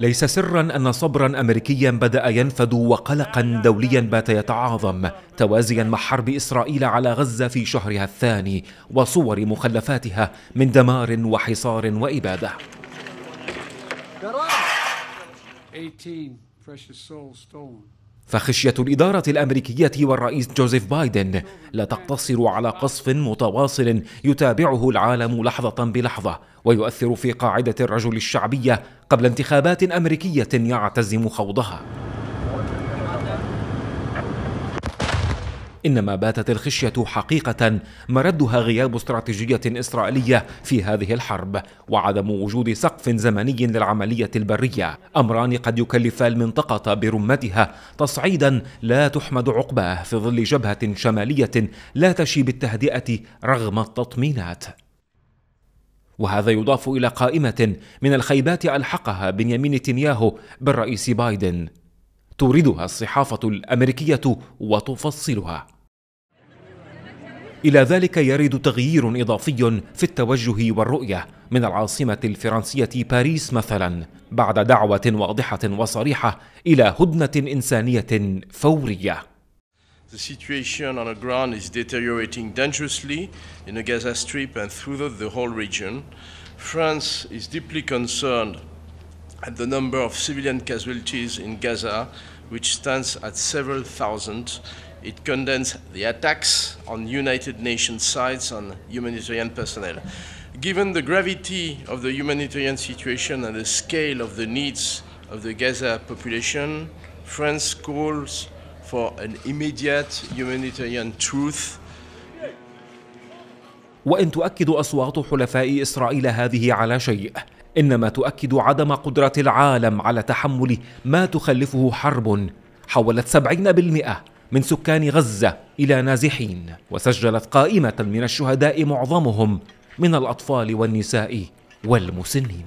ليس سرا أن صبرا أمريكيا بدأ ينفد وقلقا دوليا بات يتعاظم توازيا مع حرب إسرائيل على غزة في شهرها الثاني وصور مخلفاتها من دمار وحصار وإبادة فخشية الإدارة الأمريكية والرئيس جوزيف بايدن لا تقتصر على قصف متواصل يتابعه العالم لحظة بلحظة ويؤثر في قاعدة الرجل الشعبية قبل انتخابات أمريكية يعتزم خوضها إنما باتت الخشية حقيقة مردها غياب استراتيجية إسرائيلية في هذه الحرب وعدم وجود سقف زمني للعملية البرية أمران قد يكلفا المنطقة برمتها تصعيدا لا تحمد عقباه في ظل جبهة شمالية لا تشي بالتهدئة رغم التطمينات وهذا يضاف الى قائمه من الخيبات الحقها بنيامين نتنياهو بالرئيس بايدن توردها الصحافه الامريكيه وتفصلها إلى ذلك يرد تغيير إضافي في التوجه والرؤية من العاصمة الفرنسية باريس مثلا بعد دعوة واضحة وصريحة إلى هدنة إنسانية فورية. The situation on the ground is deteriorating dangerously in the Gaza Strip and throughout the whole region. France is deeply concerned at the number of civilian casualties in Gaza, which stands at several thousand, it condemns the attacks on United Nations sites on humanitarian personnel. Given the gravity of the humanitarian situation and the scale of the needs of the Gaza population, France calls for an immediate humanitarian truth وإن تؤكد أصوات حلفاء إسرائيل هذه على شيء انما تؤكد عدم قدره العالم على تحمل ما تخلفه حرب حولت 70% من سكان غزه الى نازحين وسجلت قائمه من الشهداء معظمهم من الاطفال والنساء والمسنين